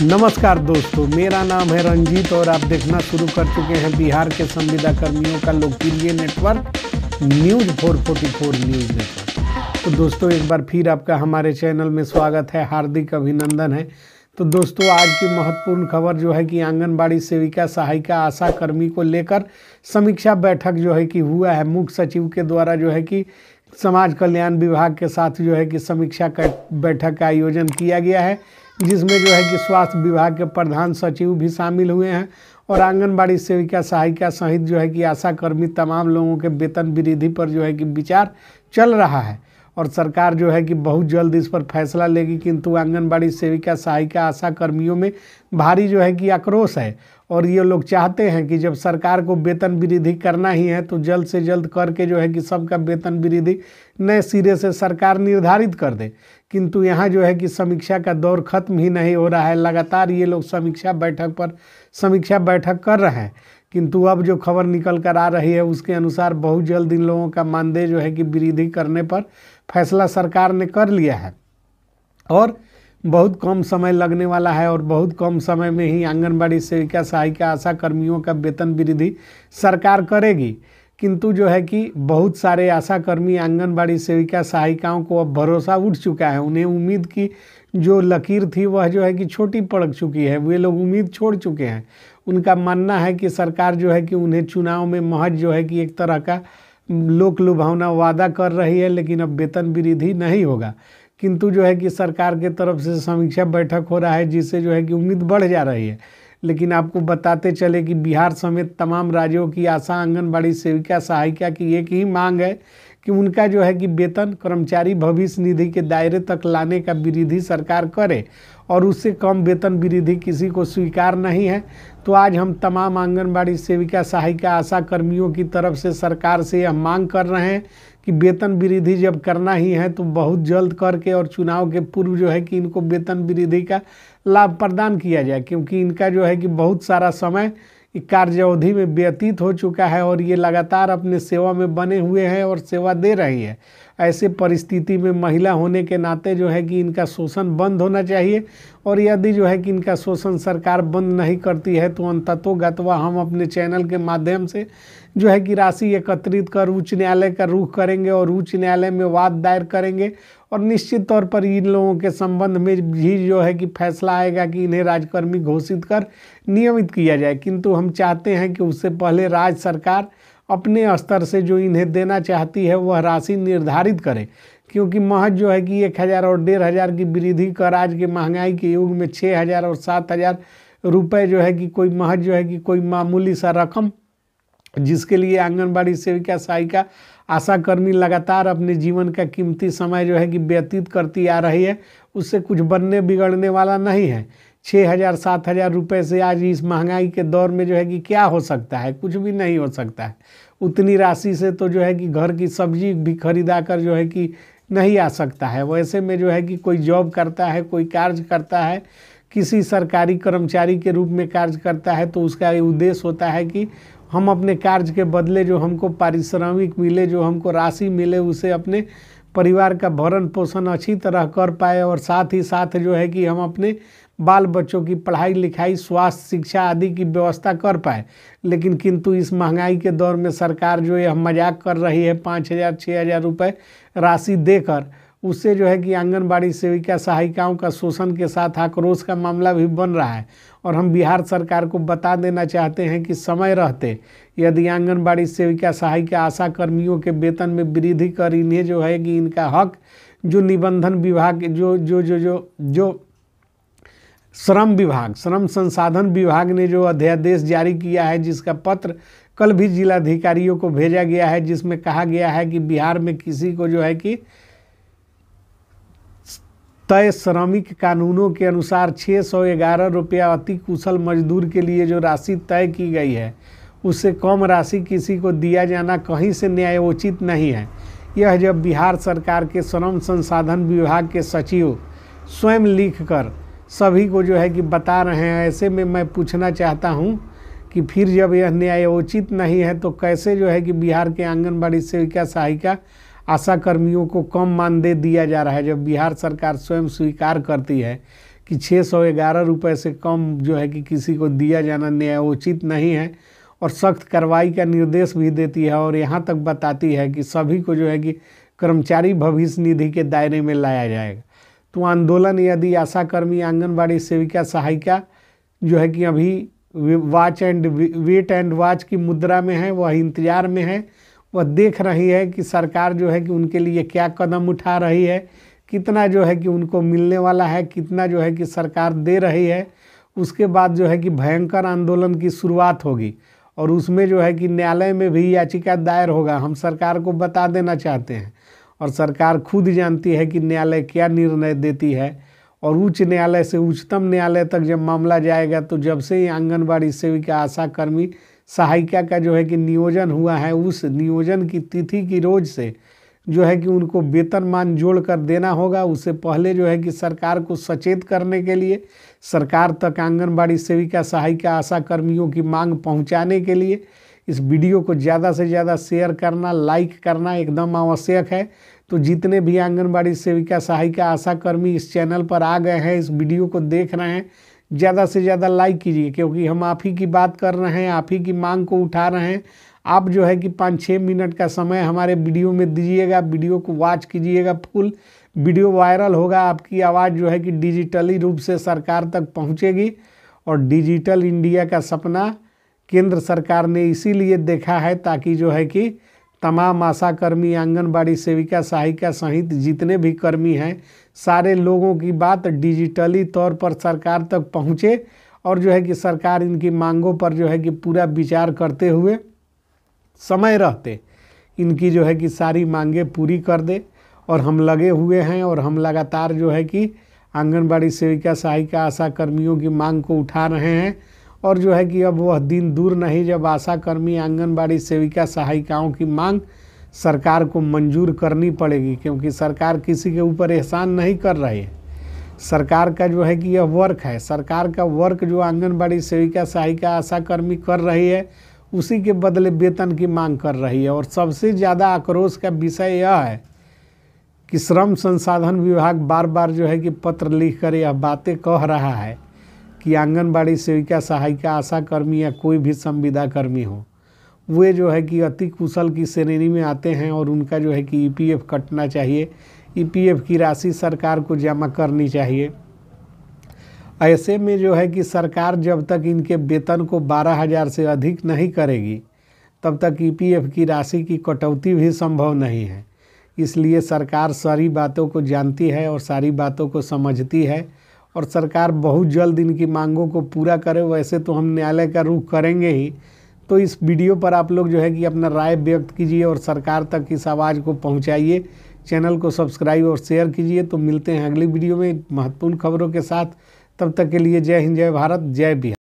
नमस्कार दोस्तों मेरा नाम है रंजीत और आप देखना शुरू कर चुके हैं बिहार के संविदा कर्मियों का लोकप्रिय नेटवर्क न्यूज 444 न्यूज नेटवर्क तो दोस्तों एक बार फिर आपका हमारे चैनल में स्वागत है हार्दिक अभिनंदन है तो दोस्तों आज की महत्वपूर्ण खबर जो है कि आंगनबाड़ी सेविका सहायिका आशा कर्मी को लेकर समीक्षा बैठक जो है कि हुआ है मुख्य सचिव के द्वारा जो है कि समाज कल्याण विभाग के साथ जो है कि समीक्षा बैठक का आयोजन किया गया है जिसमें जो है कि स्वास्थ्य विभाग के प्रधान सचिव भी शामिल हुए हैं और आंगनबाड़ी सेविका सहायिका सहित जो है कि आशाकर्मी तमाम लोगों के वेतन वृद्धि पर जो है कि विचार चल रहा है और सरकार जो है कि बहुत जल्द इस पर फैसला लेगी किंतु आंगनबाड़ी सेविका सहायिका आशा कर्मियों में भारी जो है कि आक्रोश है और ये लोग चाहते हैं कि जब सरकार को वेतन वृद्धि करना ही है तो जल्द से जल्द करके जो है कि सबका वेतन वृद्धि नए सिरे से सरकार निर्धारित कर दे किंतु यहाँ जो है कि समीक्षा का दौर खत्म ही नहीं हो रहा है लगातार ये लोग समीक्षा बैठक पर समीक्षा बैठक कर रहे हैं किंतु अब जो खबर निकल कर आ रही है उसके अनुसार बहुत जल्द इन लोगों का मानदेय जो है कि वृद्धि करने पर फैसला सरकार ने कर लिया है और बहुत कम समय लगने वाला है और बहुत कम समय में ही आंगनबाड़ी सेविका सहायिका आशा कर्मियों का वेतन वृद्धि सरकार करेगी किंतु जो है कि बहुत सारे आशाकर्मी आंगनबाड़ी सेविका सहायिकाओं को अब भरोसा उठ चुका है उन्हें उम्मीद की जो लकीर थी वह जो है कि छोटी पड़ चुकी है वे लोग उम्मीद छोड़ चुके हैं उनका मानना है कि सरकार जो है कि उन्हें चुनाव में महज जो है कि एक तरह का लोक लुभावना वादा कर रही है लेकिन अब वेतन वृद्धि नहीं होगा किंतु जो है कि सरकार के तरफ से समीक्षा बैठक हो रहा है जिससे जो है कि उम्मीद बढ़ जा रही है लेकिन आपको बताते चले कि बिहार समेत तमाम राज्यों की आशा आंगनबाड़ी सेविका सहायिका की एक ही मांग है कि उनका जो है कि वेतन कर्मचारी भविष्य निधि के दायरे तक लाने का वृद्धि सरकार करे और उससे कम वेतन वृद्धि किसी को स्वीकार नहीं है तो आज हम तमाम आंगनबाड़ी सेविका सहायिका आशा कर्मियों की तरफ से सरकार से यह मांग कर रहे हैं कि वेतन वृद्धि जब करना ही है तो बहुत जल्द करके और चुनाव के पूर्व जो है कि इनको वेतन वृद्धि का लाभ प्रदान किया जाए क्योंकि इनका जो है कि बहुत सारा समय कार्य अवधि में व्यतीत हो चुका है और ये लगातार अपने सेवा में बने हुए हैं और सेवा दे रही है ऐसे परिस्थिति में महिला होने के नाते जो है कि इनका शोषण बंद होना चाहिए और यदि जो है कि इनका शोषण सरकार बंद नहीं करती है तो अंततो गतवा हम अपने चैनल के माध्यम से जो है कि राशि एकत्रित कर उच्च न्यायालय का रुख करेंगे और उच्च न्यायालय में वाद दायर करेंगे और निश्चित तौर पर इन लोगों के संबंध में भी जो है कि फैसला आएगा कि इन्हें राजकर्मी घोषित कर नियमित किया जाए किंतु हम चाहते हैं कि उससे पहले राज्य सरकार अपने स्तर से जो इन्हें देना चाहती है वह राशि निर्धारित करें क्योंकि महज जो है कि एक हज़ार और डेढ़ हज़ार की वृद्धि कर आज के महंगाई के युग में छः हज़ार और सात हज़ार रुपये जो है कि कोई महज जो है कि कोई मामूली सा रकम जिसके लिए आंगनबाड़ी सेविका सहायिका आशाकर्मी लगातार अपने जीवन का कीमती समय जो है कि व्यतीत करती आ रही है उससे कुछ बनने बिगड़ने वाला नहीं है छः हज़ार सात हज़ार रुपये से आज इस महंगाई के दौर में जो है कि क्या हो सकता है कुछ भी नहीं हो सकता है उतनी राशि से तो जो है कि घर की सब्जी भी खरीदा कर जो है कि नहीं आ सकता है वैसे में जो है कि कोई जॉब करता है कोई कार्य करता है किसी सरकारी कर्मचारी के रूप में कार्य करता है तो उसका उद्देश्य होता है कि हम अपने कार्य के बदले जो हमको पारिश्रमिक मिले जो हमको राशि मिले उसे अपने परिवार का भरण पोषण अच्छी तरह कर पाए और साथ ही साथ जो है कि हम अपने बाल बच्चों की पढ़ाई लिखाई स्वास्थ्य शिक्षा आदि की व्यवस्था कर पाए लेकिन किंतु इस महंगाई के दौर में सरकार जो यह मजाक कर रही है पाँच हज़ार छः हज़ार रुपये राशि देकर उससे जो है कि आंगनबाड़ी सेविका सहायिकाओं का शोषण के साथ आक्रोश का मामला भी बन रहा है और हम बिहार सरकार को बता देना चाहते हैं कि समय रहते यदि आंगनबाड़ी सेविका सहायिका आशा कर्मियों के वेतन में वृद्धि कर इन्हें जो है कि इनका हक जो निबंधन विभाग जो जो जो जो जो श्रम विभाग श्रम संसाधन विभाग ने जो अध्यादेश जारी किया है जिसका पत्र कल भी जिलाधिकारियों को भेजा गया है जिसमें कहा गया है कि बिहार में किसी को जो है कि तय श्रमिक कानूनों के अनुसार छः सौ ग्यारह रुपया अति कुशल मजदूर के लिए जो राशि तय की गई है उससे कम राशि किसी को दिया जाना कहीं से न्यायोचित नहीं है यह जब बिहार सरकार के श्रम संसाधन विभाग के सचिव स्वयं लिखकर सभी को जो है कि बता रहे हैं ऐसे में मैं पूछना चाहता हूँ कि फिर जब यह न्याय उचित नहीं है तो कैसे जो है कि बिहार के आंगनबाड़ी सेविका सहायिका आशा कर्मियों को कम मानदेय दिया जा रहा है जब बिहार सरकार स्वयं स्वीकार करती है कि छः सौ ग्यारह रुपये से कम जो है कि किसी को दिया जाना न्याय उचित नहीं है और सख्त कार्रवाई का निर्देश भी देती है और यहाँ तक बताती है कि सभी को जो है कि कर्मचारी भविष्य निधि के दायरे में लाया जाएगा तो आंदोलन यदि आशा कर्मी आंगनबाड़ी सेविका सहायिका जो है कि अभी watch and wait and watch की मुद्रा में है वह इंतजार में है वह देख रही है कि सरकार जो है कि उनके लिए क्या कदम उठा रही है कितना जो है कि उनको मिलने वाला है कितना जो है कि सरकार दे रही है उसके बाद जो है कि भयंकर आंदोलन की शुरुआत होगी और उसमें जो है कि न्यायालय में भी याचिका दायर होगा हम सरकार को बता देना चाहते हैं और सरकार खुद जानती है कि न्यायालय क्या निर्णय देती है और उच्च न्यायालय से उच्चतम न्यायालय तक जब मामला जाएगा तो जब से ही आंगनबाड़ी सेविका आशा कर्मी सहायिका का जो है कि नियोजन हुआ है उस नियोजन की तिथि की रोज से जो है कि उनको वेतन मान जोड़ कर देना होगा उससे पहले जो है कि सरकार को सचेत करने के लिए सरकार तक आंगनबाड़ी सेविका सहायिका आशा कर्मियों की मांग पहुंचाने के लिए इस वीडियो को ज़्यादा से ज़्यादा शेयर करना लाइक करना एकदम आवश्यक है तो जितने भी आंगनबाड़ी सेविका सहायिका आशा कर्मी इस चैनल पर आ गए हैं इस वीडियो को देख रहे हैं ज़्यादा से ज़्यादा लाइक कीजिए क्योंकि हम आप ही की बात कर रहे हैं आप ही की मांग को उठा रहे हैं आप जो है कि पाँच छः मिनट का समय हमारे वीडियो में दीजिएगा वीडियो को वॉच कीजिएगा फुल वीडियो वायरल होगा आपकी आवाज़ जो है कि डिजिटली रूप से सरकार तक पहुँचेगी और डिजिटल इंडिया का सपना केंद्र सरकार ने इसीलिए देखा है ताकि जो है कि तमाम आशा कर्मी आंगनबाड़ी सेविका सहायिका सहित जितने भी कर्मी हैं सारे लोगों की बात डिजिटली तौर पर सरकार तक पहुँचे और जो है कि सरकार इनकी मांगों पर जो है कि पूरा विचार करते हुए समय रहते इनकी जो है कि सारी मांगें पूरी कर दे और हम लगे हुए हैं और हम लगातार जो है कि आंगनबाड़ी सेविका सहायिका आशा कर्मियों की मांग को उठा रहे हैं और जो है कि अब वह दिन दूर नहीं जब आशा कर्मी आंगनबाड़ी सेविका सहायिकाओं की मांग सरकार को मंजूर करनी पड़ेगी क्योंकि सरकार किसी के ऊपर एहसान नहीं कर रही है सरकार का जो है कि यह वर्क है सरकार का वर्क जो आंगनबाड़ी सेविका सहायिका आशा कर्मी कर रही है उसी के बदले वेतन की मांग कर रही है और सबसे ज़्यादा आक्रोश का विषय यह है कि श्रम संसाधन विभाग बार बार जो है कि पत्र लिख कर यह बातें कह रहा है कि आंगनबाड़ी सेविका सहायिका आशा कर्मी या कोई भी संविदा कर्मी हो वे जो है कि अति कुशल की श्रेणी में आते हैं और उनका जो है कि ई कटना चाहिए ई की राशि सरकार को जमा करनी चाहिए ऐसे में जो है कि सरकार जब तक इनके वेतन को बारह हज़ार से अधिक नहीं करेगी तब तक ईपीएफ की राशि की कटौती भी संभव नहीं है इसलिए सरकार सारी बातों को जानती है और सारी बातों को समझती है और सरकार बहुत जल्द इनकी मांगों को पूरा करे वैसे तो हम न्यायालय का रुख करेंगे ही तो इस वीडियो पर आप लोग जो है कि अपना राय व्यक्त कीजिए और सरकार तक इस आवाज़ को पहुंचाइए चैनल को सब्सक्राइब और शेयर कीजिए तो मिलते हैं अगली वीडियो में महत्वपूर्ण खबरों के साथ तब तक के लिए जय हिंद जय भारत जय बिहार